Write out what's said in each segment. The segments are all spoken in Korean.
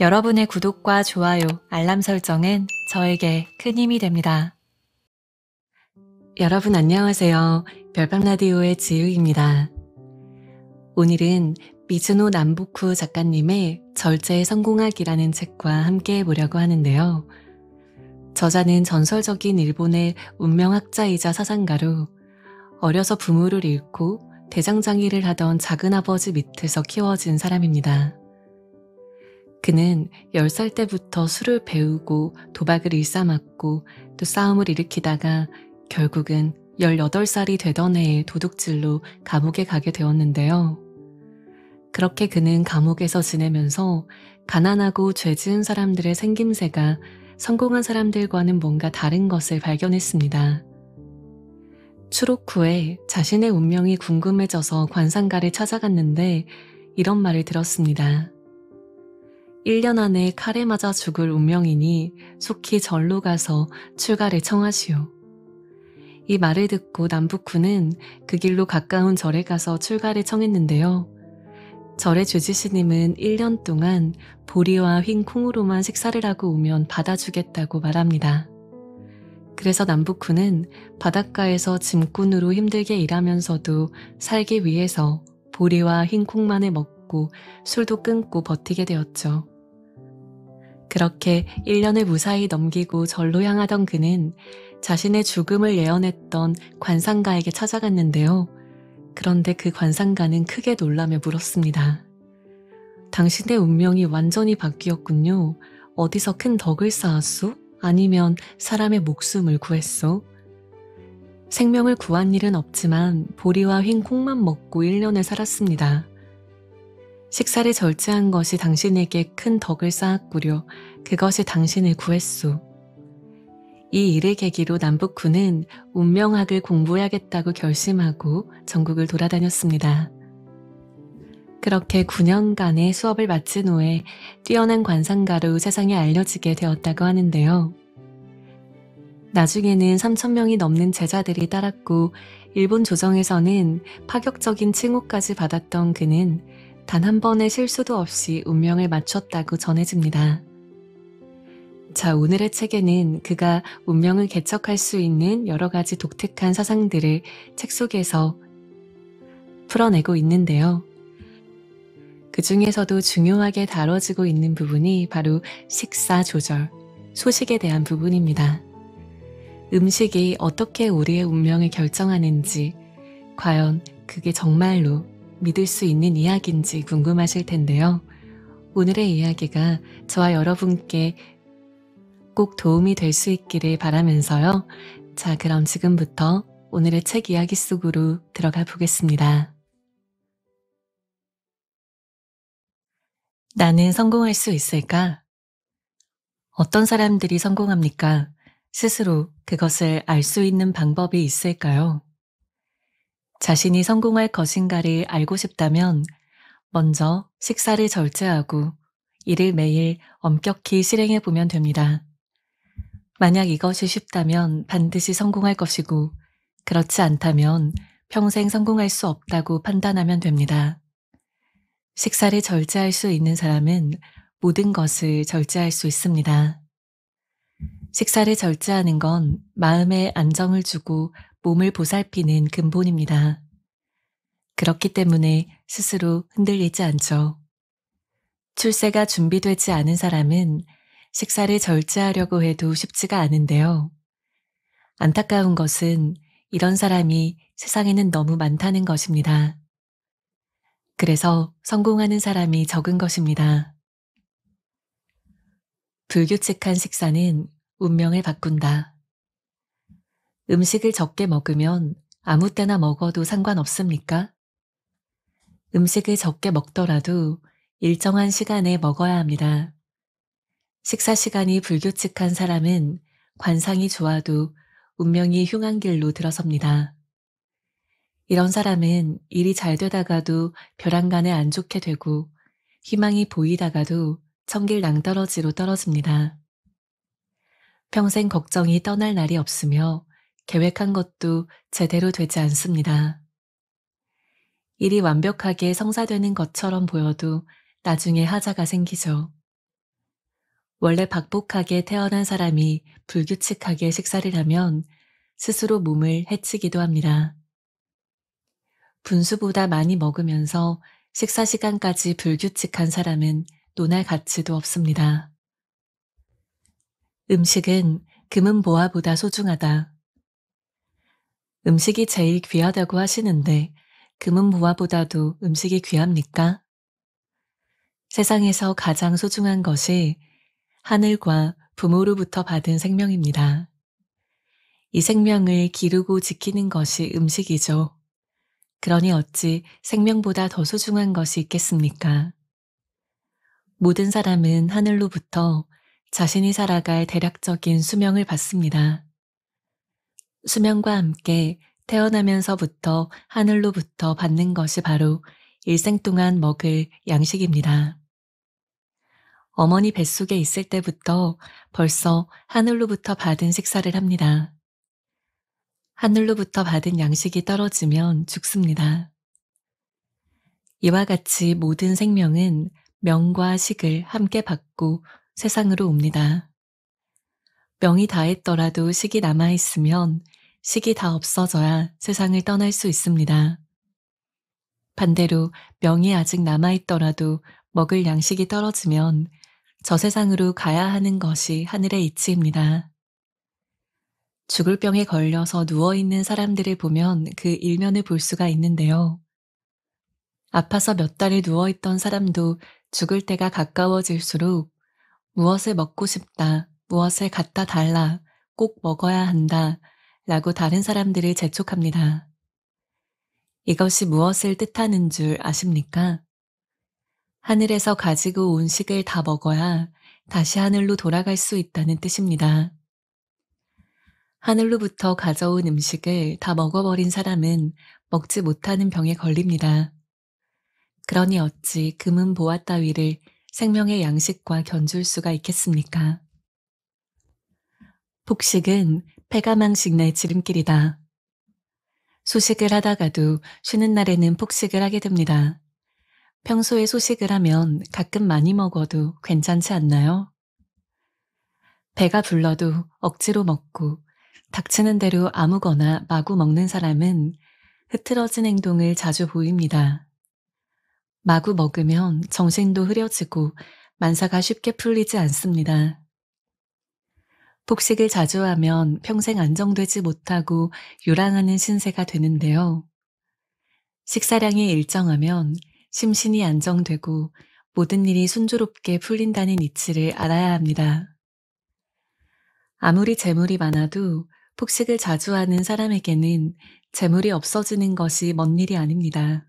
여러분의 구독과 좋아요, 알람 설정은 저에게 큰 힘이 됩니다. 여러분 안녕하세요. 별밤라디오의 지유입니다. 오늘은 미즈노 남보쿠 작가님의 절제 성공학이라는 책과 함께 해보려고 하는데요. 저자는 전설적인 일본의 운명학자이자 사상가로 어려서 부모를 잃고 대장장이를 하던 작은 아버지 밑에서 키워진 사람입니다. 그는 10살 때부터 술을 배우고 도박을 일삼았고 또 싸움을 일으키다가 결국은 18살이 되던 해에 도둑질로 감옥에 가게 되었는데요. 그렇게 그는 감옥에서 지내면서 가난하고 죄 지은 사람들의 생김새가 성공한 사람들과는 뭔가 다른 것을 발견했습니다. 추록 후에 자신의 운명이 궁금해져서 관상가를 찾아갔는데 이런 말을 들었습니다. 1년 안에 칼에 맞아 죽을 운명이니 속히 절로 가서 출가를 청하시오. 이 말을 듣고 남북군는그 길로 가까운 절에 가서 출가를 청했는데요. 절의 주지스님은 1년 동안 보리와 흰 콩으로만 식사를 하고 오면 받아주겠다고 말합니다. 그래서 남부쿠는 바닷가에서 짐꾼으로 힘들게 일하면서도 살기 위해서 보리와 흰콩만을 먹고 술도 끊고 버티게 되었죠. 그렇게 1년을 무사히 넘기고 절로 향하던 그는 자신의 죽음을 예언했던 관상가에게 찾아갔는데요. 그런데 그 관상가는 크게 놀라며 물었습니다. 당신의 운명이 완전히 바뀌었군요. 어디서 큰 덕을 쌓았소? 아니면 사람의 목숨을 구했소? 생명을 구한 일은 없지만 보리와 흰 콩만 먹고 1년을 살았습니다. 식사를 절제한 것이 당신에게 큰 덕을 쌓았구려 그것이 당신을 구했소. 이 일을 계기로 남북군은 운명학을 공부해야겠다고 결심하고 전국을 돌아다녔습니다. 그렇게 9년간의 수업을 마친 후에 뛰어난 관상가로 세상에 알려지게 되었다고 하는데요. 나중에는 3 0 0 0명이 넘는 제자들이 따랐고 일본 조정에서는 파격적인 칭호까지 받았던 그는 단 한 번의 실수도 없이 운명을 맞췄다고 전해집니다. 자, 오늘의 책에는 그가 운명을 개척할 수 있는 여러 가지 독특한 사상들을 책 속에서 풀어내고 있는데요. 그 중에서도 중요하게 다뤄지고 있는 부분이 바로 식사 조절, 소식에 대한 부분입니다. 음식이 어떻게 우리의 운명을 결정하는지, 과연 그게 정말로 믿을 수 있는 이야기인지 궁금하실 텐데요. 오늘의 이야기가 저와 여러분께 꼭 도움이 될 수 있기를 바라면서요. 자, 그럼 지금부터 오늘의 책 이야기 속으로 들어가 보겠습니다. 나는 성공할 수 있을까? 어떤 사람들이 성공합니까? 스스로 그것을 알 수 있는 방법이 있을까요? 자신이 성공할 것인가를 알고 싶다면 먼저 식사를 절제하고 이를 매일 엄격히 실행해 보면 됩니다. 만약 이것이 쉽다면 반드시 성공할 것이고 그렇지 않다면 평생 성공할 수 없다고 판단하면 됩니다. 식사를 절제할 수 있는 사람은 모든 것을 절제할 수 있습니다. 식사를 절제하는 건 마음에 안정을 주고 몸을 보살피는 근본입니다. 그렇기 때문에 스스로 흔들리지 않죠. 출세가 준비되지 않은 사람은 식사를 절제하려고 해도 쉽지가 않은데요. 안타까운 것은 이런 사람이 세상에는 너무 많다는 것입니다. 그래서 성공하는 사람이 적은 것입니다. 불규칙한 식사는 운명을 바꾼다. 음식을 적게 먹으면 아무 때나 먹어도 상관없습니까? 음식을 적게 먹더라도 일정한 시간에 먹어야 합니다. 식사 시간이 불규칙한 사람은 관상이 좋아도 운명이 흉한 길로 들어섭니다. 이런 사람은 일이 잘 되다가도 벼랑간에 안 좋게 되고 희망이 보이다가도 청길 낭떠러지로 떨어집니다. 평생 걱정이 떠날 날이 없으며 계획한 것도 제대로 되지 않습니다. 일이 완벽하게 성사되는 것처럼 보여도 나중에 하자가 생기죠. 원래 박복하게 태어난 사람이 불규칙하게 식사를 하면 스스로 몸을 해치기도 합니다. 분수보다 많이 먹으면서 식사 시간까지 불규칙한 사람은 논할 가치도 없습니다. 음식은 금은보화보다 소중하다. 음식이 제일 귀하다고 하시는데 금은보화보다도 음식이 귀합니까? 세상에서 가장 소중한 것이 하늘과 부모로부터 받은 생명입니다. 이 생명을 기르고 지키는 것이 음식이죠. 그러니 어찌 생명보다 더 소중한 것이 있겠습니까? 모든 사람은 하늘로부터 자신이 살아갈 대략적인 수명을 받습니다. 수명과 함께 태어나면서부터 하늘로부터 받는 것이 바로 일생 동안 먹을 양식입니다. 어머니 뱃속에 있을 때부터 벌써 하늘로부터 받은 식사를 합니다. 하늘로부터 받은 양식이 떨어지면 죽습니다. 이와 같이 모든 생명은 명과 식을 함께 받고 세상으로 옵니다. 명이 다했더라도 식이 남아있으면 식이 다 없어져야 세상을 떠날 수 있습니다. 반대로 명이 아직 남아있더라도 먹을 양식이 떨어지면 저 세상으로 가야 하는 것이 하늘의 이치입니다. 죽을 병에 걸려서 누워있는 사람들을 보면 그 일면을 볼 수가 있는데요. 아파서 몇 달을 누워있던 사람도 죽을 때가 가까워질수록 무엇을 먹고 싶다, 무엇을 갖다 달라, 꼭 먹어야 한다, 라고 다른 사람들을 재촉합니다. 이것이 무엇을 뜻하는 줄 아십니까? 하늘에서 가지고 온 식을 다 먹어야 다시 하늘로 돌아갈 수 있다는 뜻입니다. 하늘로부터 가져온 음식을 다 먹어버린 사람은 먹지 못하는 병에 걸립니다. 그러니 어찌 금은 보아 따위를 생명의 양식과 견줄 수가 있겠습니까? 폭식은 폐가망식 내 지름길이다. 소식을 하다가도 쉬는 날에는 폭식을 하게 됩니다. 평소에 소식을 하면 가끔 많이 먹어도 괜찮지 않나요? 배가 불러도 억지로 먹고 닥치는 대로 아무거나 마구 먹는 사람은 흐트러진 행동을 자주 보입니다. 마구 먹으면 정신도 흐려지고 만사가 쉽게 풀리지 않습니다. 폭식을 자주 하면 평생 안정되지 못하고 요랑하는 신세가 되는데요. 식사량이 일정하면 심신이 안정되고 모든 일이 순조롭게 풀린다는 이치를 알아야 합니다. 아무리 재물이 많아도 폭식을 자주 하는 사람에게는 재물이 없어지는 것이 먼 일이 아닙니다.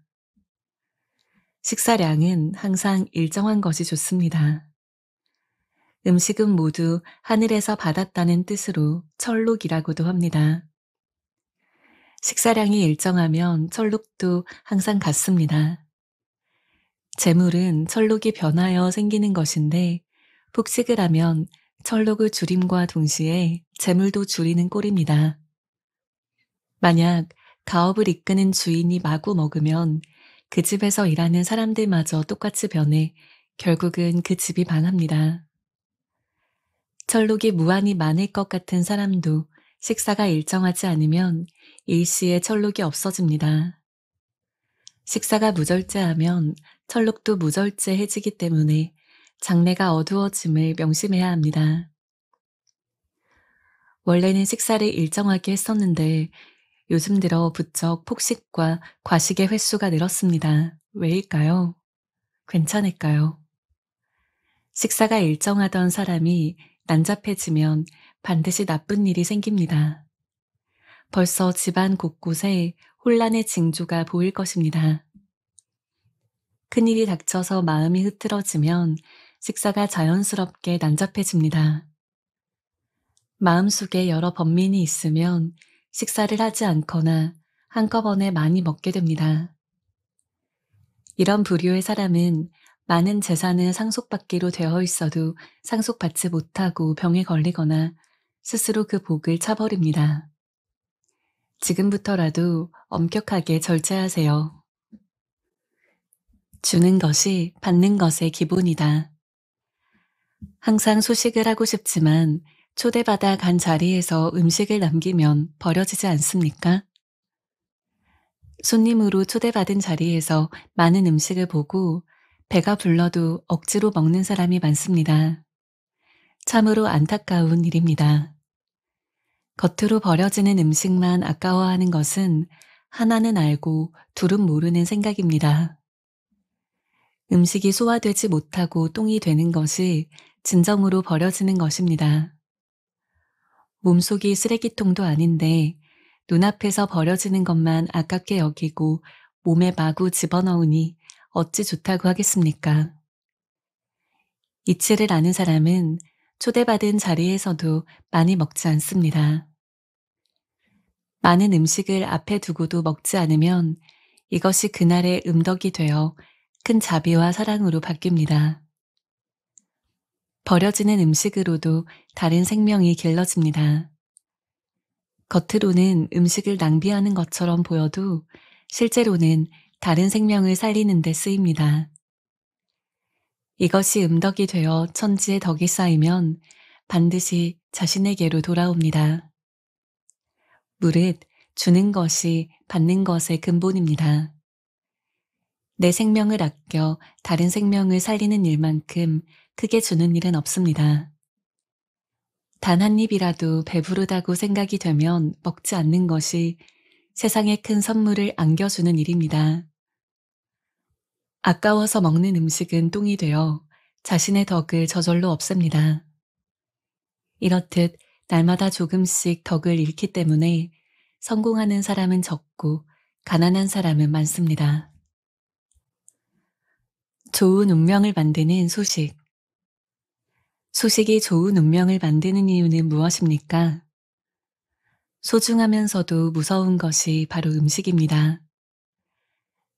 식사량은 항상 일정한 것이 좋습니다. 음식은 모두 하늘에서 받았다는 뜻으로 철룩이라고도 합니다. 식사량이 일정하면 철룩도 항상 같습니다. 재물은 철룩이 변하여 생기는 것인데, 폭식을 하면 철록을 줄임과 동시에 재물도 줄이는 꼴입니다. 만약 가업을 이끄는 주인이 마구 먹으면 그 집에서 일하는 사람들마저 똑같이 변해 결국은 그 집이 망합니다. 철록이 무한히 많을 것 같은 사람도 식사가 일정하지 않으면 일시에 철록이 없어집니다. 식사가 무절제하면 철록도 무절제해지기 때문에 장래가 어두워짐을 명심해야 합니다. 원래는 식사를 일정하게 했었는데 요즘 들어 부쩍 폭식과 과식의 횟수가 늘었습니다. 왜일까요? 괜찮을까요? 식사가 일정하던 사람이 난잡해지면 반드시 나쁜 일이 생깁니다. 벌써 집안 곳곳에 혼란의 징조가 보일 것입니다. 큰일이 닥쳐서 마음이 흐트러지면 식사가 자연스럽게 난잡해집니다. 마음속에 여러 번민이 있으면 식사를 하지 않거나 한꺼번에 많이 먹게 됩니다. 이런 부류의 사람은 많은 재산을 상속받기로 되어 있어도 상속받지 못하고 병에 걸리거나 스스로 그 복을 차버립니다. 지금부터라도 엄격하게 절제하세요. 주는 것이 받는 것의 기본이다. 항상 소식을 하고 싶지만 초대받아 간 자리에서 음식을 남기면 버려지지 않습니까? 손님으로 초대받은 자리에서 많은 음식을 보고 배가 불러도 억지로 먹는 사람이 많습니다. 참으로 안타까운 일입니다. 겉으로 버려지는 음식만 아까워하는 것은 하나는 알고 둘은 모르는 생각입니다. 음식이 소화되지 못하고 똥이 되는 것이 진정으로 버려지는 것입니다. 몸속이 쓰레기통도 아닌데 눈앞에서 버려지는 것만 아깝게 여기고 몸에 마구 집어넣으니 어찌 좋다고 하겠습니까? 이치를 아는 사람은 초대받은 자리에서도 많이 먹지 않습니다. 많은 음식을 앞에 두고도 먹지 않으면 이것이 그날의 음덕이 되어 큰 자비와 사랑으로 바뀝니다. 버려지는 음식으로도 다른 생명이 길러집니다. 겉으로는 음식을 낭비하는 것처럼 보여도 실제로는 다른 생명을 살리는 데 쓰입니다. 이것이 음덕이 되어 천지의 덕이 쌓이면 반드시 자신에게로 돌아옵니다. 무릇 주는 것이 받는 것의 근본입니다. 내 생명을 아껴 다른 생명을 살리는 일만큼 크게 주는 일은 없습니다. 단 한 입이라도 배부르다고 생각이 되면 먹지 않는 것이 세상에 큰 선물을 안겨주는 일입니다. 아까워서 먹는 음식은 똥이 되어 자신의 덕을 저절로 없앱니다. 이렇듯 날마다 조금씩 덕을 잃기 때문에 성공하는 사람은 적고 가난한 사람은 많습니다. 좋은 운명을 만드는 소식. 소식이 좋은 운명을 만드는 이유는 무엇입니까? 소중하면서도 무서운 것이 바로 음식입니다.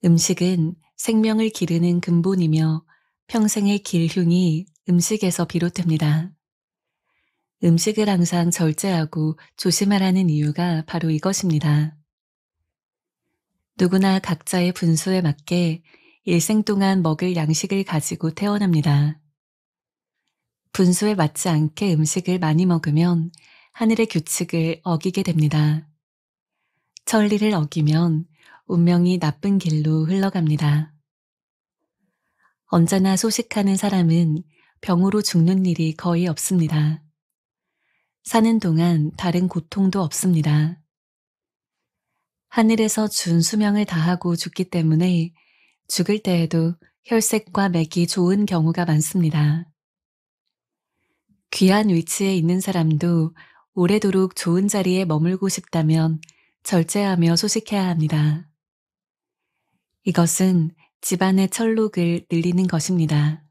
음식은 생명을 기르는 근본이며 평생의 길흉이 음식에서 비롯됩니다. 음식을 항상 절제하고 조심하라는 이유가 바로 이것입니다. 누구나 각자의 분수에 맞게 일생 동안 먹을 양식을 가지고 태어납니다. 분수에 맞지 않게 음식을 많이 먹으면 하늘의 규칙을 어기게 됩니다. 천리를 어기면 운명이 나쁜 길로 흘러갑니다. 언제나 소식하는 사람은 병으로 죽는 일이 거의 없습니다. 사는 동안 다른 고통도 없습니다. 하늘에서 준 수명을 다하고 죽기 때문에 죽을 때에도 혈색과 맥이 좋은 경우가 많습니다. 귀한 위치에 있는 사람도 오래도록 좋은 자리에 머물고 싶다면 절제하며 소식해야 합니다. 이것은 집안의 철록을 늘리는 것입니다.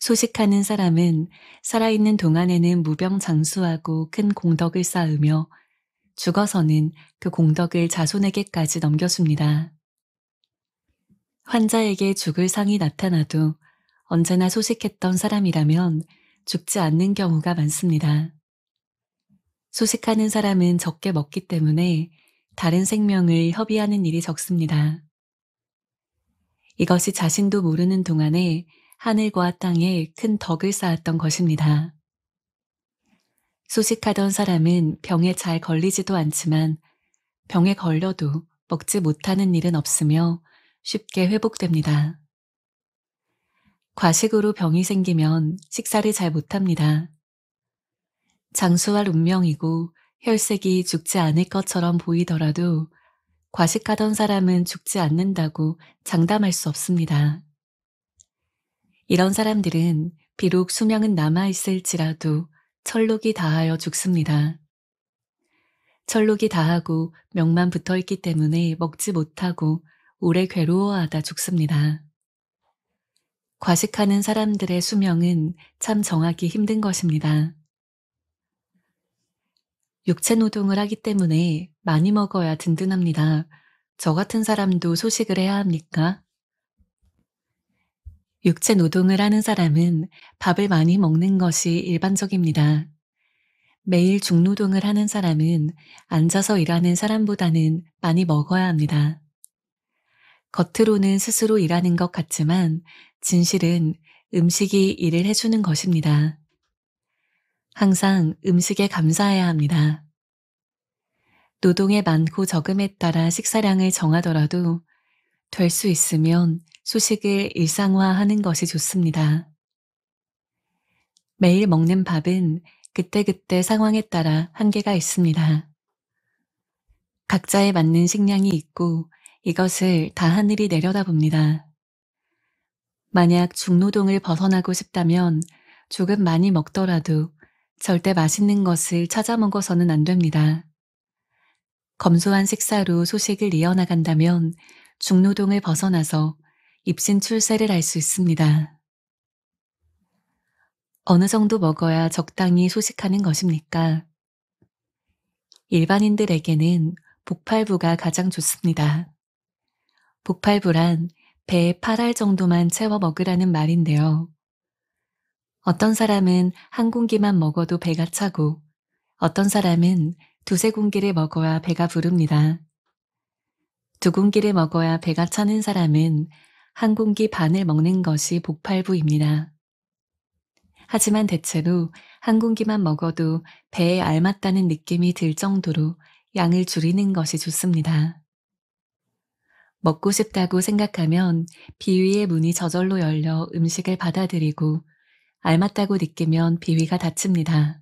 소식하는 사람은 살아있는 동안에는 무병장수하고 큰 공덕을 쌓으며 죽어서는 그 공덕을 자손에게까지 넘겨줍니다. 환자에게 죽을 상이 나타나도 언제나 소식했던 사람이라면 죽지 않는 경우가 많습니다. 소식하는 사람은 적게 먹기 때문에 다른 생명을 협의하는 일이 적습니다. 이것이 자신도 모르는 동안에 하늘과 땅에 큰 덕을 쌓았던 것입니다. 소식하던 사람은 병에 잘 걸리지도 않지만 병에 걸려도 먹지 못하는 일은 없으며 쉽게 회복됩니다. 과식으로 병이 생기면 식사를 잘 못합니다. 장수할 운명이고 혈색이 죽지 않을 것처럼 보이더라도 과식하던 사람은 죽지 않는다고 장담할 수 없습니다. 이런 사람들은 비록 수명은 남아있을지라도 철록이 다하여 죽습니다. 철록이 다하고 명만 붙어 있기 때문에 먹지 못하고 오래 괴로워하다 죽습니다. 과식하는 사람들의 수명은 참 정하기 힘든 것입니다. 육체 노동을 하기 때문에 많이 먹어야 든든합니다. 저 같은 사람도 소식을 해야 합니까? 육체 노동을 하는 사람은 밥을 많이 먹는 것이 일반적입니다. 매일 중노동을 하는 사람은 앉아서 일하는 사람보다는 많이 먹어야 합니다. 겉으로는 스스로 일하는 것 같지만 진실은 음식이 일을 해주는 것입니다. 항상 음식에 감사해야 합니다. 노동의 많고 적음에 따라 식사량을 정하더라도 될 수 있으면 소식을 일상화하는 것이 좋습니다. 매일 먹는 밥은 그때그때 상황에 따라 한계가 있습니다. 각자에 맞는 식량이 있고 이것을 다 하늘이 내려다 봅니다. 만약 중노동을 벗어나고 싶다면 조금 많이 먹더라도 절대 맛있는 것을 찾아 먹어서는 안 됩니다. 검소한 식사로 소식을 이어나간다면 중노동을 벗어나서 입신 출세를 할 수 있습니다. 어느 정도 먹어야 적당히 소식하는 것입니까? 일반인들에게는 복팔부가 가장 좋습니다. 복팔부란 배에 8알 정도만 채워 먹으라는 말인데요. 어떤 사람은 한 공기만 먹어도 배가 차고 어떤 사람은 두세 공기를 먹어야 배가 부릅니다. 두 공기를 먹어야 배가 차는 사람은 한 공기 반을 먹는 것이 복팔부입니다. 하지만 대체로 한 공기만 먹어도 배에 알맞다는 느낌이 들 정도로 양을 줄이는 것이 좋습니다. 먹고 싶다고 생각하면 비위의 문이 저절로 열려 음식을 받아들이고 알맞다고 느끼면 비위가 닫힙니다.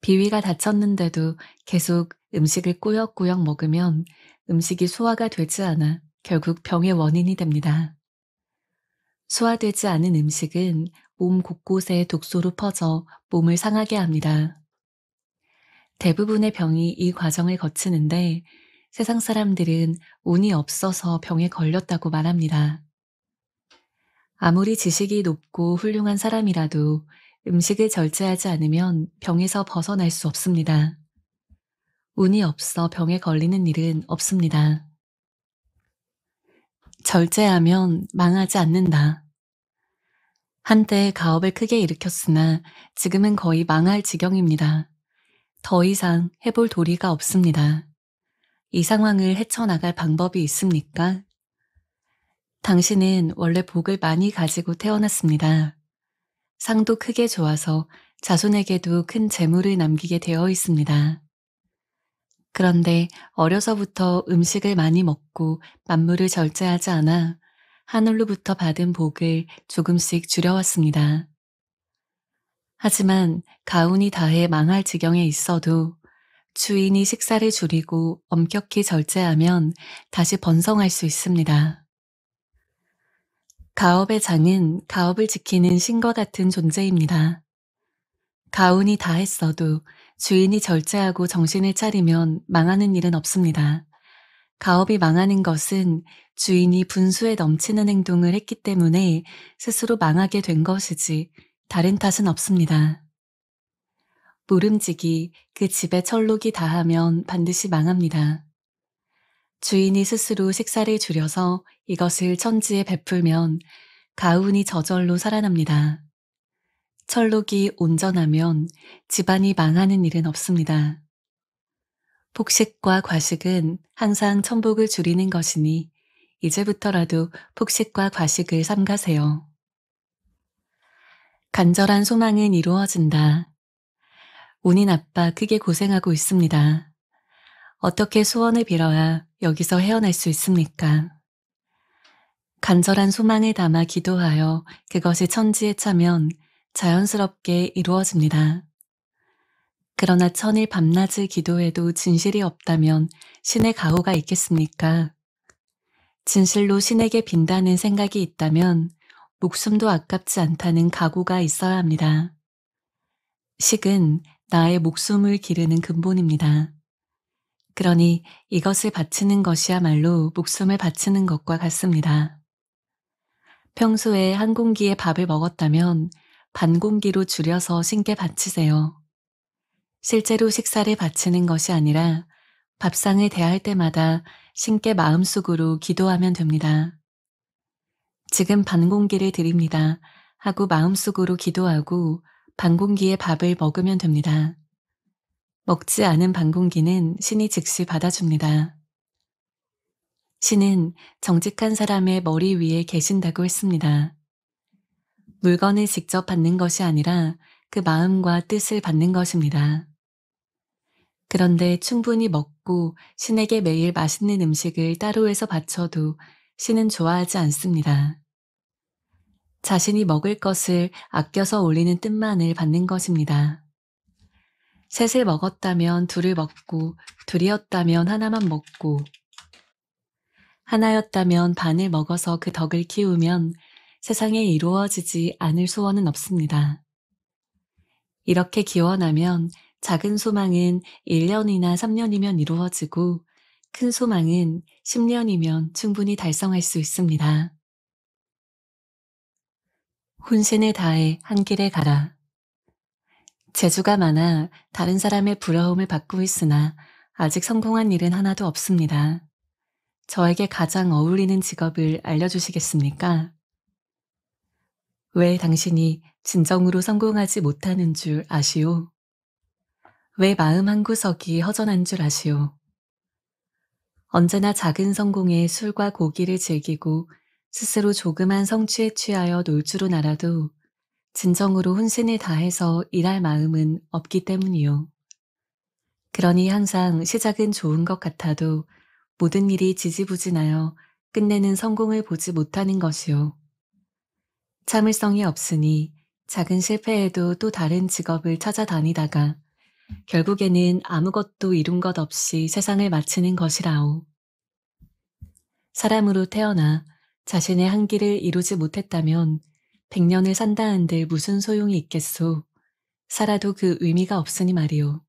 비위가 닫혔는데도 계속 음식을 꾸역꾸역 먹으면 음식이 소화가 되지 않아 결국 병의 원인이 됩니다. 소화되지 않은 음식은 몸 곳곳에 독소로 퍼져 몸을 상하게 합니다. 대부분의 병이 이 과정을 거치는데 세상 사람들은 운이 없어서 병에 걸렸다고 말합니다. 아무리 지식이 높고 훌륭한 사람이라도 음식을 절제하지 않으면 병에서 벗어날 수 없습니다. 운이 없어 병에 걸리는 일은 없습니다. 절제하면 망하지 않는다. 한때 가업을 크게 일으켰으나 지금은 거의 망할 지경입니다. 더 이상 해볼 도리가 없습니다. 이 상황을 헤쳐나갈 방법이 있습니까? 당신은 원래 복을 많이 가지고 태어났습니다. 상도 크게 좋아서 자손에게도 큰 재물을 남기게 되어 있습니다. 그런데 어려서부터 음식을 많이 먹고 만물을 절제하지 않아 하늘로부터 받은 복을 조금씩 줄여왔습니다. 하지만 가운이 다해 망할 지경에 있어도 주인이 식사를 줄이고 엄격히 절제하면 다시 번성할 수 있습니다. 가업의 장은 가업을 지키는 신과 같은 존재입니다. 가운이다 했어도 주인이 절제하고 정신을 차리면 망하는 일은 없습니다. 가업이 망하는 것은 주인이 분수에 넘치는 행동을 했기 때문에 스스로 망하게 된 것이지 다른 탓은 없습니다. 모름지기 그집에 철록이 다하면 반드시 망합니다. 주인이 스스로 식사를 줄여서 이것을 천지에 베풀면 가훈이 저절로 살아납니다. 철록이 온전하면 집안이 망하는 일은 없습니다. 폭식과 과식은 항상 천복을 줄이는 것이니 이제부터라도 폭식과 과식을 삼가세요. 간절한 소망은 이루어진다. 운인아빠 크게 고생하고 있습니다. 어떻게 소원을 빌어야 여기서 헤어날 수 있습니까? 간절한 소망을 담아 기도하여 그것이 천지에 차면 자연스럽게 이루어집니다. 그러나 천일 밤낮을 기도해도 진실이 없다면 신의 가호가 있겠습니까? 진실로 신에게 빈다는 생각이 있다면 목숨도 아깝지 않다는 각오가 있어야 합니다. 식은 나의 목숨을 기르는 근본입니다. 그러니 이것을 바치는 것이야말로 목숨을 바치는 것과 같습니다. 평소에 한 공기의 밥을 먹었다면 반 공기로 줄여서 신께 바치세요. 실제로 식사를 바치는 것이 아니라 밥상을 대할 때마다 신께 마음속으로 기도하면 됩니다. 지금 반 공기를 드립니다. 하고 마음속으로 기도하고 반공기에 밥을 먹으면 됩니다. 먹지 않은 반공기는 신이 즉시 받아줍니다. 신은 정직한 사람의 머리 위에 계신다고 했습니다. 물건을 직접 받는 것이 아니라 그 마음과 뜻을 받는 것입니다. 그런데 충분히 먹고 신에게 매일 맛있는 음식을 따로 해서 바쳐도 신은 좋아하지 않습니다. 자신이 먹을 것을 아껴서 올리는 뜻만을 받는 것입니다. 셋을 먹었다면 둘을 먹고, 둘이었다면 하나만 먹고, 하나였다면 반을 먹어서 그 덕을 키우면 세상에 이루어지지 않을 소원은 없습니다. 이렇게 기원하면 작은 소망은 1년이나 3년이면 이루어지고 큰 소망은 10년이면 충분히 달성할 수 있습니다. 혼신을 다해 한 길에 가라. 재주가 많아 다른 사람의 부러움을 받고 있으나 아직 성공한 일은 하나도 없습니다. 저에게 가장 어울리는 직업을 알려주시겠습니까? 왜 당신이 진정으로 성공하지 못하는 줄 아시오? 왜 마음 한구석이 허전한 줄 아시오? 언제나 작은 성공에 술과 고기를 즐기고 스스로 조그만 성취에 취하여 놀주로 날아도 진정으로 혼신을 다해서 일할 마음은 없기 때문이요. 그러니 항상 시작은 좋은 것 같아도 모든 일이 지지부진하여 끝내는 성공을 보지 못하는 것이요. 참을성이 없으니 작은 실패에도 또 다른 직업을 찾아다니다가 결국에는 아무것도 이룬 것 없이 세상을 마치는 것이라오. 사람으로 태어나 자신의 한기를 이루지 못했다면 백년을 산다 는데 무슨 소용이 있겠소. 살아도 그 의미가 없으니 말이오.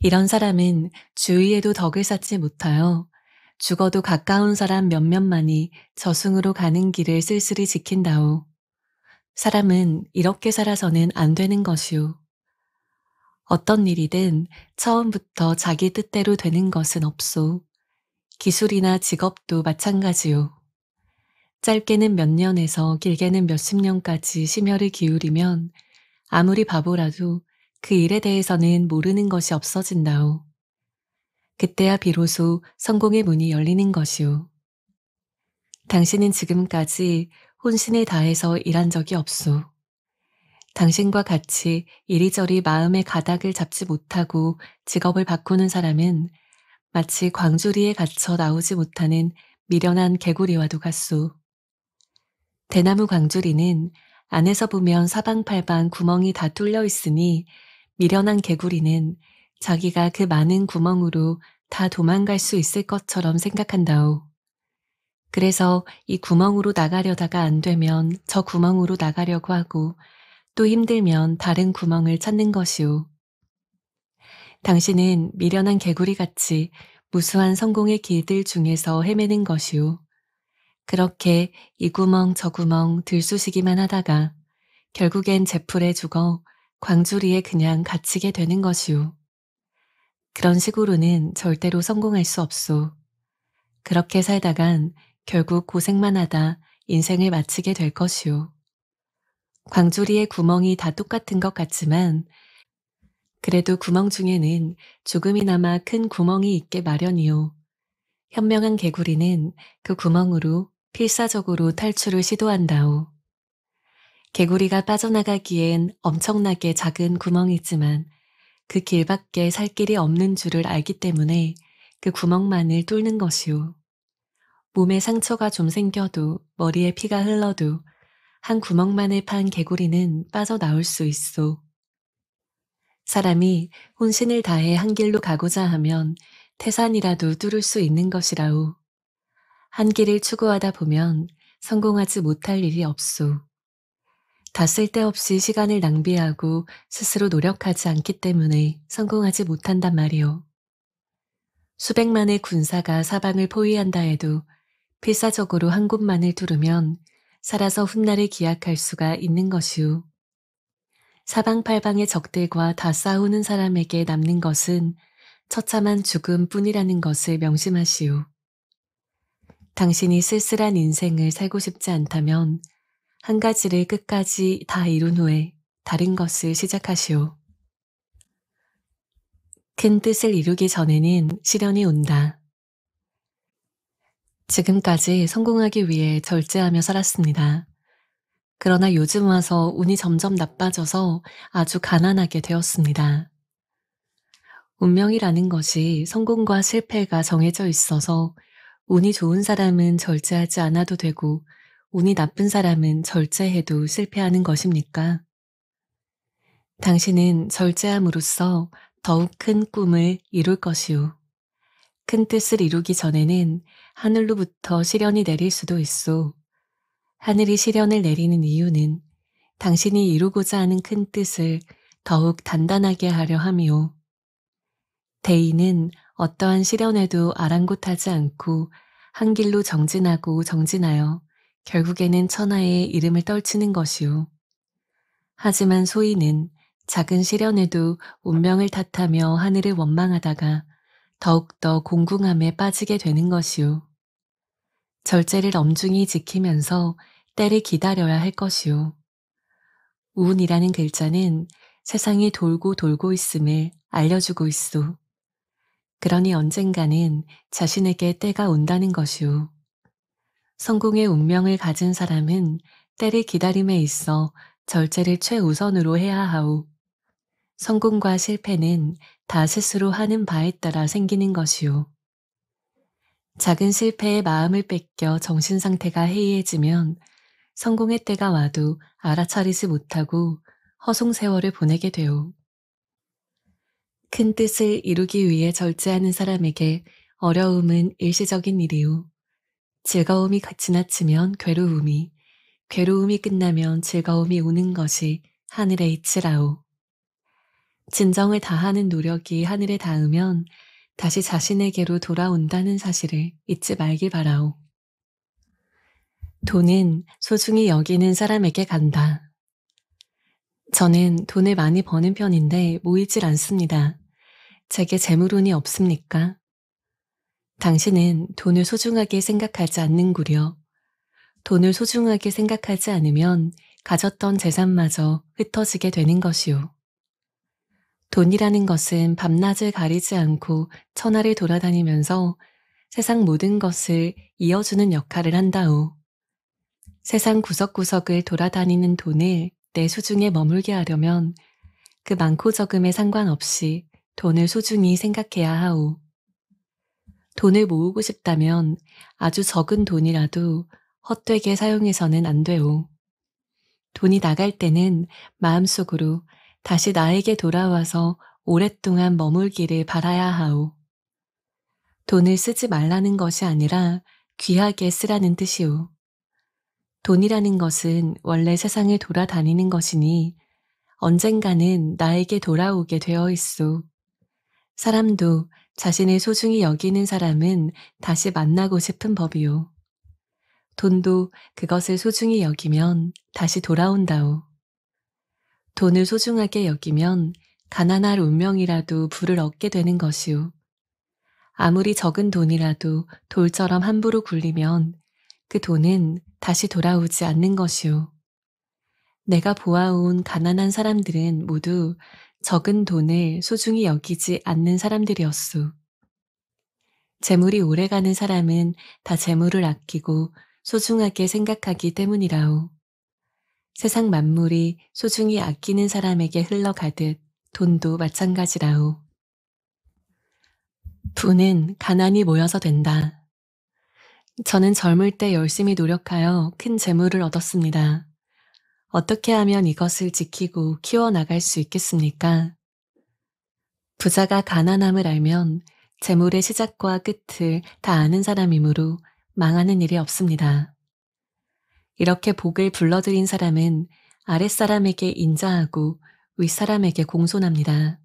이런 사람은 주위에도 덕을 쌓지 못하여 죽어도 가까운 사람 몇몇만이 저승으로 가는 길을 쓸쓸히 지킨다오. 사람은 이렇게 살아서는 안 되는 것이오. 어떤 일이든 처음부터 자기 뜻대로 되는 것은 없소. 기술이나 직업도 마찬가지요. 짧게는 몇 년에서 길게는 몇 십 년까지 심혈을 기울이면 아무리 바보라도 그 일에 대해서는 모르는 것이 없어진다오. 그때야 비로소 성공의 문이 열리는 것이오. 당신은 지금까지 혼신을 다해서 일한 적이 없소. 당신과 같이 이리저리 마음의 가닥을 잡지 못하고 직업을 바꾸는 사람은 마치 광주리에 갇혀 나오지 못하는 미련한 개구리와도 같소. 대나무 광주리는 안에서 보면 사방팔방 구멍이 다 뚫려 있으니 미련한 개구리는 자기가 그 많은 구멍으로 다 도망갈 수 있을 것처럼 생각한다오. 그래서 이 구멍으로 나가려다가 안 되면 저 구멍으로 나가려고 하고 또 힘들면 다른 구멍을 찾는 것이오. 당신은 미련한 개구리 같이 무수한 성공의 길들 중에서 헤매는 것이오. 그렇게 이 구멍 저 구멍 들쑤시기만 하다가 결국엔 제풀에 죽어 광주리에 그냥 갇히게 되는 것이오. 그런 식으로는 절대로 성공할 수 없소. 그렇게 살다간 결국 고생만 하다 인생을 마치게 될 것이오. 광주리의 구멍이 다 똑같은 것 같지만 그래도 구멍 중에는 조금이나마 큰 구멍이 있게 마련이요. 현명한 개구리는 그 구멍으로 필사적으로 탈출을 시도한다오. 개구리가 빠져나가기엔 엄청나게 작은 구멍이지만 그 길밖에 살 길이 없는 줄을 알기 때문에 그 구멍만을 뚫는 것이오. 몸에 상처가 좀 생겨도 머리에 피가 흘러도 한 구멍만을 판 개구리는 빠져나올 수 있소. 사람이 혼신을 다해 한 길로 가고자 하면 태산이라도 뚫을 수 있는 것이라우. 한 길을 추구하다 보면 성공하지 못할 일이 없소. 다 쓸데없이 시간을 낭비하고 스스로 노력하지 않기 때문에 성공하지 못한단 말이오. 수백만의 군사가 사방을 포위한다 해도 필사적으로 한 곳만을 두르면 살아서 훗날을 기약할 수가 있는 것이오. 사방팔방의 적들과 다 싸우는 사람에게 남는 것은 처참한 죽음 뿐이라는 것을 명심하시오. 당신이 쓸쓸한 인생을 살고 싶지 않다면 한 가지를 끝까지 다 이룬 후에 다른 것을 시작하시오. 큰 뜻을 이루기 전에는 시련이 온다. 지금까지 성공하기 위해 절제하며 살았습니다. 그러나 요즘 와서 운이 점점 나빠져서 아주 가난하게 되었습니다. 운명이라는 것이 성공과 실패가 정해져 있어서 운이 좋은 사람은 절제하지 않아도 되고 운이 나쁜 사람은 절제해도 실패하는 것입니까? 당신은 절제함으로써 더욱 큰 꿈을 이룰 것이요. 큰 뜻을 이루기 전에는 하늘로부터 시련이 내릴 수도 있어 하늘이 시련을 내리는 이유는 당신이 이루고자 하는 큰 뜻을 더욱 단단하게 하려 함이요. 대인은 어떠한 시련에도 아랑곳하지 않고 한 길로 정진하고 정진하여 결국에는 천하의 이름을 떨치는 것이요. 하지만 소인은 작은 시련에도 운명을 탓하며 하늘을 원망하다가 더욱더 공궁함에 빠지게 되는 것이요. 절제를 엄중히 지키면서 때를 기다려야 할 것이요. 운이라는 글자는 세상이 돌고 돌고 있음을 알려주고 있소. 그러니 언젠가는 자신에게 때가 온다는 것이요 성공의 운명을 가진 사람은 때를 기다림에 있어 절제를 최우선으로 해야 하오. 성공과 실패는 다 스스로 하는 바에 따라 생기는 것이요 작은 실패에 마음을 뺏겨 정신 상태가 해이해지면 성공의 때가 와도 알아차리지 못하고 허송 세월을 보내게 되오. 큰 뜻을 이루기 위해 절제하는 사람에게 어려움은 일시적인 일이오. 즐거움이 지나치면 괴로움이, 괴로움이 끝나면 즐거움이 오는 것이 하늘의 이치라오. 진정을 다하는 노력이 하늘에 닿으면 다시 자신에게로 돌아온다는 사실을 잊지 말길 바라오. 돈은 소중히 여기는 사람에게 간다. 저는 돈을 많이 버는 편인데 모이질 않습니다. 제게 재물운이 없습니까? 당신은 돈을 소중하게 생각하지 않는구려. 돈을 소중하게 생각하지 않으면 가졌던 재산마저 흩어지게 되는 것이요. 돈이라는 것은 밤낮을 가리지 않고 천하를 돌아다니면서 세상 모든 것을 이어주는 역할을 한다오. 세상 구석구석을 돌아다니는 돈을 내 수중에 머물게 하려면 그 많고 적음에 상관없이 돈을 소중히 생각해야 하오. 돈을 모으고 싶다면 아주 적은 돈이라도 헛되게 사용해서는 안 되오. 돈이 나갈 때는 마음속으로 다시 나에게 돌아와서 오랫동안 머물기를 바라야 하오. 돈을 쓰지 말라는 것이 아니라 귀하게 쓰라는 뜻이오. 돈이라는 것은 원래 세상을 돌아다니는 것이니 언젠가는 나에게 돌아오게 되어 있소. 사람도 자신을 소중히 여기는 사람은 다시 만나고 싶은 법이요. 돈도 그것을 소중히 여기면 다시 돌아온다오. 돈을 소중하게 여기면 가난할 운명이라도 부를 얻게 되는 것이오. 아무리 적은 돈이라도 돌처럼 함부로 굴리면 그 돈은 다시 돌아오지 않는 것이요. 내가 보아온 가난한 사람들은 모두 적은 돈을 소중히 여기지 않는 사람들이었소. 재물이 오래가는 사람은 다 재물을 아끼고 소중하게 생각하기 때문이라오. 세상 만물이 소중히 아끼는 사람에게 흘러가듯 돈도 마찬가지라오. 부는 가난이 모여서 된다. 저는 젊을 때 열심히 노력하여 큰 재물을 얻었습니다. 어떻게 하면 이것을 지키고 키워나갈 수 있겠습니까? 부자가 가난함을 알면 재물의 시작과 끝을 다 아는 사람이므로 망하는 일이 없습니다. 이렇게 복을 불러들인 사람은 아랫사람에게 인자하고 윗사람에게 공손합니다.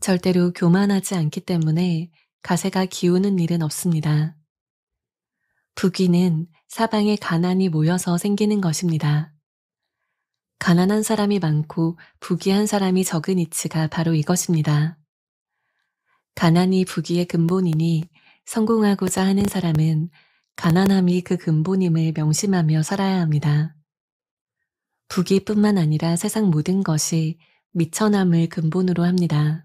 절대로 교만하지 않기 때문에 가세가 기우는 일은 없습니다. 부귀는 사방에 가난이 모여서 생기는 것입니다. 가난한 사람이 많고 부귀한 사람이 적은 이치가 바로 이것입니다. 가난이 부귀의 근본이니 성공하고자 하는 사람은 가난함이 그 근본임을 명심하며 살아야 합니다. 부귀뿐만 아니라 세상 모든 것이 미천함을 근본으로 합니다.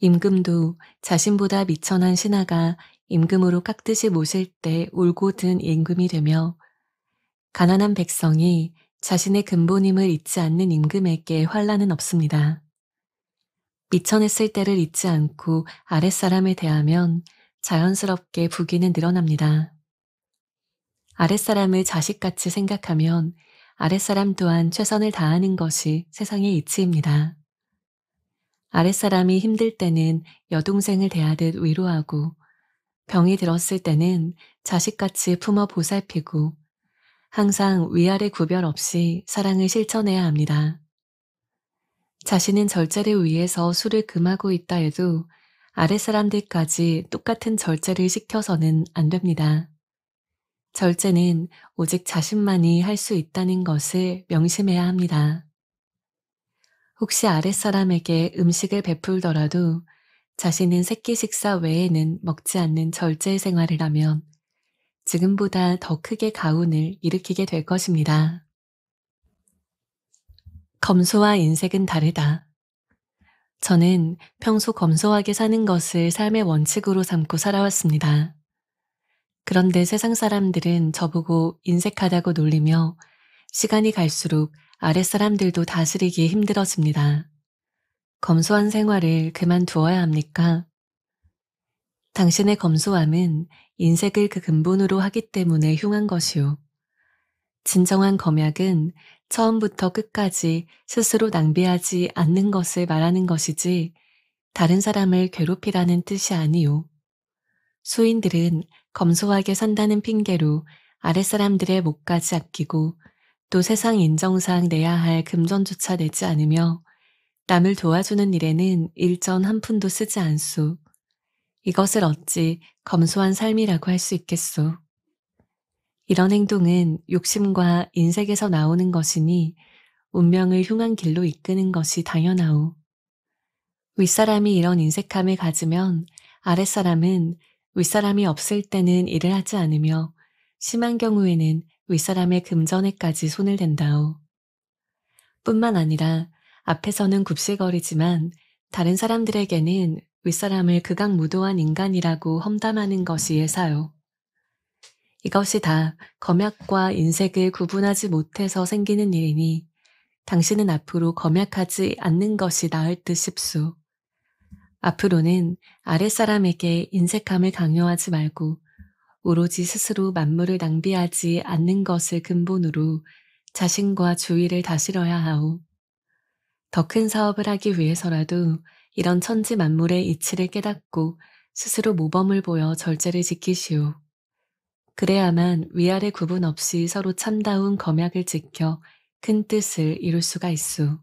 임금도 자신보다 미천한 신하가 임금으로 깍듯이 모실 때 울고 든 임금이 되며 가난한 백성이 자신의 근본임을 잊지 않는 임금에게 환란은 없습니다. 미천했을 때를 잊지 않고 아랫사람에 대하면 자연스럽게 부귀는 늘어납니다. 아랫사람을 자식같이 생각하면 아랫사람 또한 최선을 다하는 것이 세상의 이치입니다. 아랫사람이 힘들 때는 여동생을 대하듯 위로하고 병이 들었을 때는 자식같이 품어 보살피고 항상 위아래 구별 없이 사랑을 실천해야 합니다. 자신은 절제를 위해서 술을 금하고 있다 해도 아랫사람들까지 똑같은 절제를 시켜서는 안 됩니다. 절제는 오직 자신만이 할 수 있다는 것을 명심해야 합니다. 혹시 아랫사람에게 음식을 베풀더라도 자신은 새끼 식사 외에는 먹지 않는 절제 생활을 하면 지금보다 더 크게 가훈을 일으키게 될 것입니다. 검소와 인색은 다르다. 저는 평소 검소하게 사는 것을 삶의 원칙으로 삼고 살아왔습니다. 그런데 세상 사람들은 저보고 인색하다고 놀리며 시간이 갈수록 아랫사람들도 다스리기 힘들어집니다. 검소한 생활을 그만두어야 합니까? 당신의 검소함은 인색을 그 근본으로 하기 때문에 흉한 것이요. 진정한 검약은 처음부터 끝까지 스스로 낭비하지 않는 것을 말하는 것이지 다른 사람을 괴롭히라는 뜻이 아니요. 수인들은 검소하게 산다는 핑계로 아랫사람들의 목까지 아끼고 또 세상 인정상 내야 할 금전조차 내지 않으며 남을 도와주는 일에는 일전 한 푼도 쓰지 않소. 이것을 어찌 검소한 삶이라고 할 수 있겠소. 이런 행동은 욕심과 인색에서 나오는 것이니 운명을 흉한 길로 이끄는 것이 당연하오. 윗사람이 이런 인색함을 가지면 아랫사람은 윗사람이 없을 때는 일을 하지 않으며 심한 경우에는 윗사람의 금전에까지 손을 댄다오. 뿐만 아니라 앞에서는 굽실거리지만 다른 사람들에게는 윗사람을 극악무도한 인간이라고 험담하는 것이 예사요. 이것이 다 검약과 인색을 구분하지 못해서 생기는 일이니 당신은 앞으로 검약하지 않는 것이 나을 듯 싶소. 앞으로는 아랫사람에게 인색함을 강요하지 말고 오로지 스스로 만물을 낭비하지 않는 것을 근본으로 자신과 주위를 다스려야 하오. 더큰 사업을 하기 위해서라도 이런 천지 만물의 이치를 깨닫고 스스로 모범을 보여 절제를 지키시오. 그래야만 위아래 구분 없이 서로 참다운 검약을 지켜 큰 뜻을 이룰 수가 있수.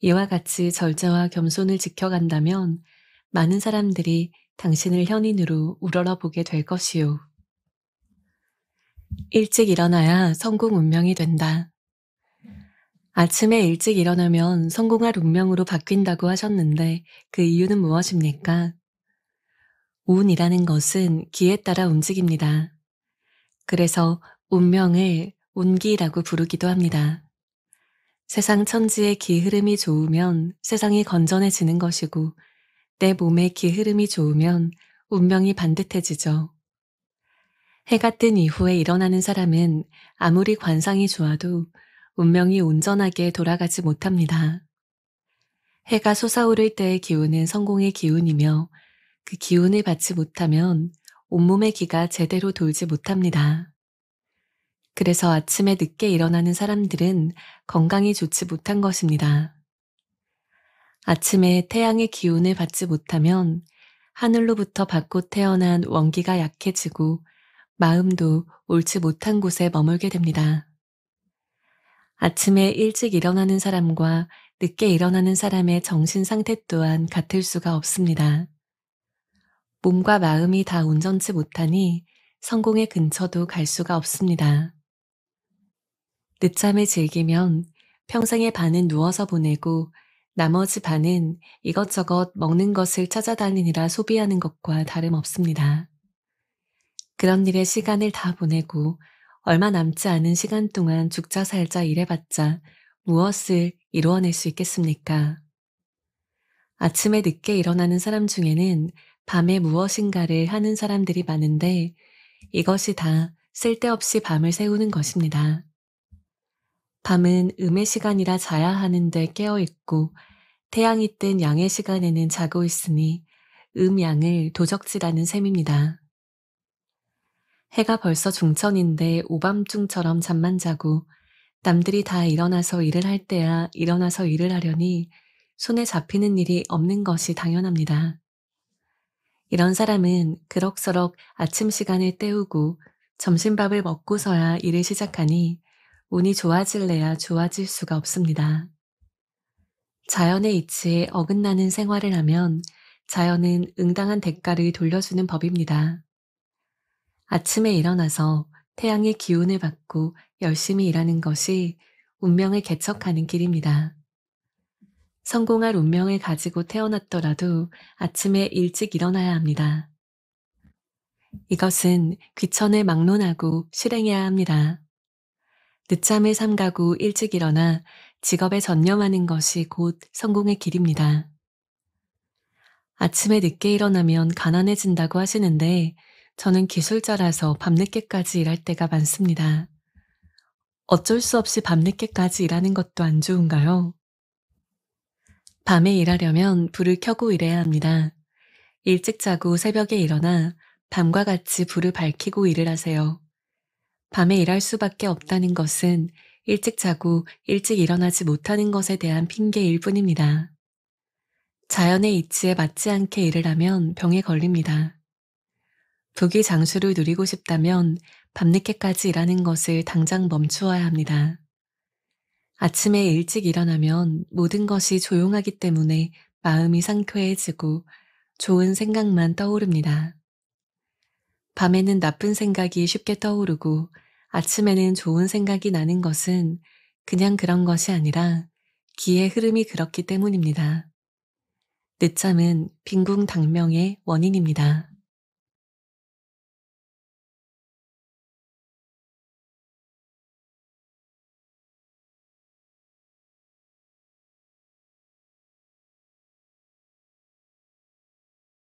이와 같이 절제와 겸손을 지켜간다면 많은 사람들이 당신을 현인으로 우러러 보게 될 것이오. 일찍 일어나야 성공 운명이 된다. 아침에 일찍 일어나면 성공할 운명으로 바뀐다고 하셨는데 그 이유는 무엇입니까? 운이라는 것은 기에 따라 움직입니다. 그래서 운명을 운기라고 부르기도 합니다. 세상 천지의 기 흐름이 좋으면 세상이 건전해지는 것이고 내 몸의 기 흐름이 좋으면 운명이 반듯해지죠. 해가 뜬 이후에 일어나는 사람은 아무리 관상이 좋아도 운명이 온전하게 돌아가지 못합니다. 해가 솟아오를 때의 기운은 성공의 기운이며 그 기운을 받지 못하면 온몸의 기가 제대로 돌지 못합니다. 그래서 아침에 늦게 일어나는 사람들은 건강이 좋지 못한 것입니다. 아침에 태양의 기운을 받지 못하면 하늘로부터 받고 태어난 원기가 약해지고 마음도 옳지 못한 곳에 머물게 됩니다. 아침에 일찍 일어나는 사람과 늦게 일어나는 사람의 정신 상태 또한 같을 수가 없습니다. 몸과 마음이 다운전치 못하니 성공의 근처도 갈 수가 없습니다. 늦잠을 즐기면 평생의 반은 누워서 보내고 나머지 반은 이것저것 먹는 것을 찾아다니느라 소비하는 것과 다름없습니다. 그런 일에 시간을 다 보내고 얼마 남지 않은 시간 동안 죽자 살자 일해봤자 무엇을 이루어낼 수 있겠습니까? 아침에 늦게 일어나는 사람 중에는 밤에 무엇인가를 하는 사람들이 많은데 이것이 다 쓸데없이 밤을 세우는 것입니다. 밤은 음의 시간이라 자야 하는데 깨어 있고 태양이 뜬 양의 시간에는 자고 있으니 음양을 도적지라는 셈입니다. 해가 벌써 중천인데 오밤중처럼 잠만 자고 남들이 다 일어나서 일을 할 때야 일어나서 일을 하려니 손에 잡히는 일이 없는 것이 당연합니다. 이런 사람은 그럭저럭 아침 시간을 때우고 점심밥을 먹고서야 일을 시작하니 운이 좋아질래야 좋아질 수가 없습니다. 자연의 이치에 어긋나는 생활을 하면 자연은 응당한 대가를 돌려주는 법입니다. 아침에 일어나서 태양의 기운을 받고 열심히 일하는 것이 운명을 개척하는 길입니다. 성공할 운명을 가지고 태어났더라도 아침에 일찍 일어나야 합니다. 이것은 귀천을 막론하고 실행해야 합니다. 늦잠을 삼가고 일찍 일어나 직업에 전념하는 것이 곧 성공의 길입니다. 아침에 늦게 일어나면 가난해진다고 하시는데 저는 기술자라서 밤늦게까지 일할 때가 많습니다. 어쩔 수 없이 밤늦게까지 일하는 것도 안 좋은가요? 밤에 일하려면 불을 켜고 일해야 합니다. 일찍 자고 새벽에 일어나 밤과 같이 불을 밝히고 일을 하세요. 밤에 일할 수밖에 없다는 것은 일찍 자고 일찍 일어나지 못하는 것에 대한 핑계일 뿐입니다. 자연의 이치에 맞지 않게 일을 하면 병에 걸립니다. 부귀 장수를 누리고 싶다면 밤늦게까지 일하는 것을 당장 멈추어야 합니다. 아침에 일찍 일어나면 모든 것이 조용하기 때문에 마음이 상쾌해지고 좋은 생각만 떠오릅니다. 밤에는 나쁜 생각이 쉽게 떠오르고 아침에는 좋은 생각이 나는 것은 그냥 그런 것이 아니라 기의 흐름이 그렇기 때문입니다. 늦잠은 빈궁 당명의 원인입니다.